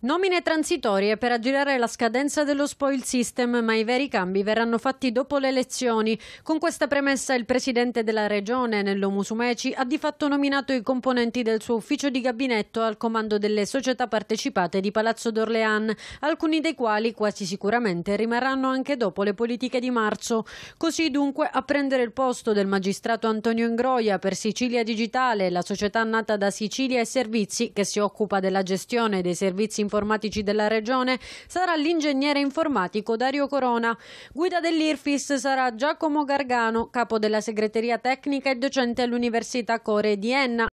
Nomine transitorie per aggirare la scadenza dello spoil system, ma i veri cambi verranno fatti dopo le elezioni. Con questa premessa il presidente della regione, Nello Musumeci, ha di fatto nominato i componenti del suo ufficio di gabinetto al comando delle società partecipate di Palazzo d'Orléans, alcuni dei quali quasi sicuramente rimarranno anche dopo le politiche di marzo. Così dunque a prendere il posto del magistrato Antonio Ingroia per Sicilia Digitale, la società nata da Sicilia e Servizi che si occupa della gestione dei servizi informatici della regione sarà l'ingegnere informatico Dario Corona. Guida dell'IRFIS sarà Giacomo Gargano, capo della segreteria tecnica e docente all'Università Core di Enna.